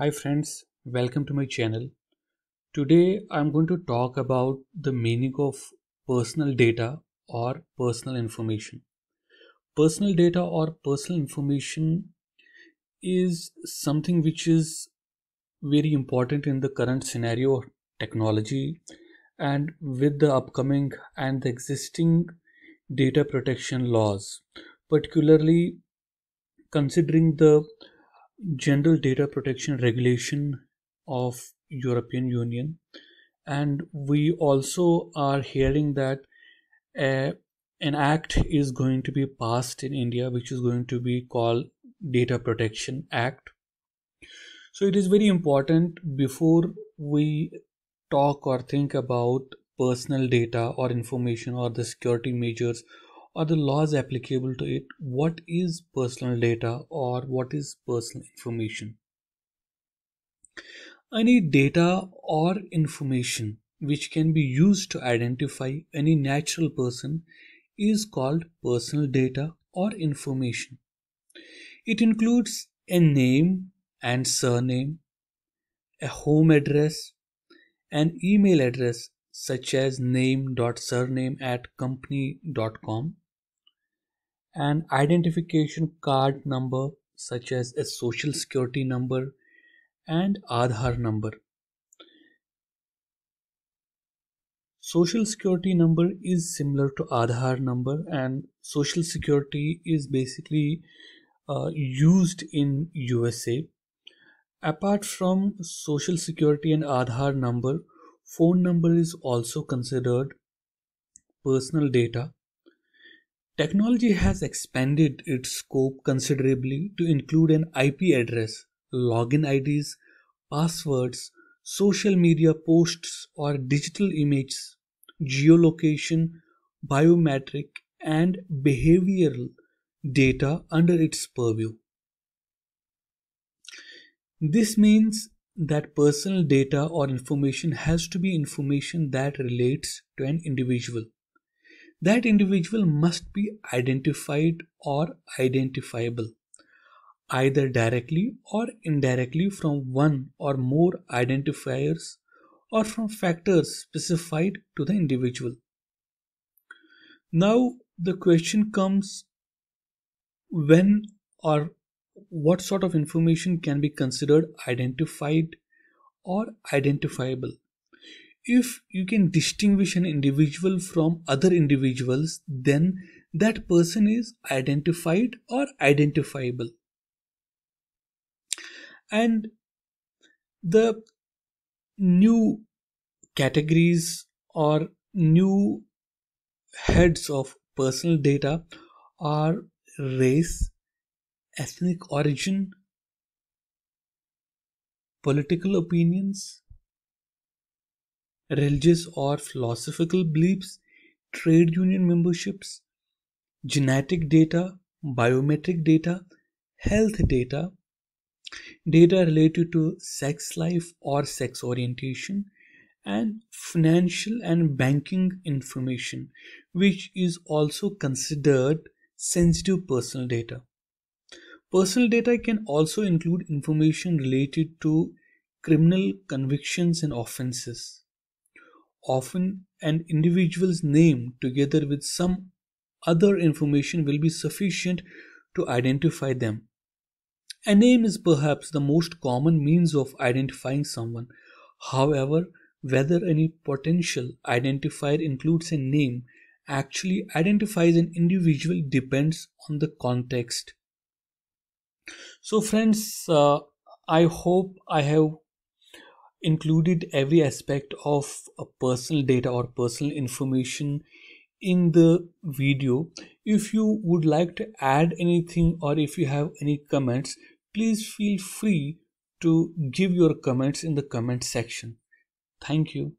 Hi friends, welcome to my channel. Today I'm going to talk about the meaning of personal data or personal information. Personal data or personal information is something which is very important in the current scenario of technology and with the upcoming and the existing data protection laws, particularly considering the general data protection regulation of European Union and we also are hearing that uh, an act is going to be passed in India which is going to be called Data Protection Act so it is very important before we talk or think about personal data or information or the security measures are the laws applicable to it what is personal data or what is personal information any data or information which can be used to identify any natural person is called personal data or information. It includes a name and surname, a home address, an email address such as name.surname at company.com, an identification card number such as a social security number and Aadhaar number. Social security number is similar to Aadhaar number and social security is basically uh, used in USA. Apart from social security and Aadhaar number, phone number is also considered personal data Technology has expanded its scope considerably to include an IP address, login IDs, passwords, social media posts or digital images, geolocation, biometric, and behavioral data under its purview. This means that personal data or information has to be information that relates to an individual that individual must be identified or identifiable either directly or indirectly from one or more identifiers or from factors specified to the individual. Now, the question comes when or what sort of information can be considered identified or identifiable? if you can distinguish an individual from other individuals, then that person is identified or identifiable. And the new categories or new heads of personal data are race, ethnic origin, political opinions, religious or philosophical beliefs, trade union memberships, genetic data, biometric data, health data, data related to sex life or sex orientation, and financial and banking information, which is also considered sensitive personal data. Personal data can also include information related to criminal convictions and offenses. Often an individual's name together with some other information will be sufficient to identify them. A name is perhaps the most common means of identifying someone. However, whether any potential identifier includes a name actually identifies an individual depends on the context. So, friends, uh, I hope I have included every aspect of personal data or personal information in the video if you would like to add anything or if you have any comments please feel free to give your comments in the comment section thank you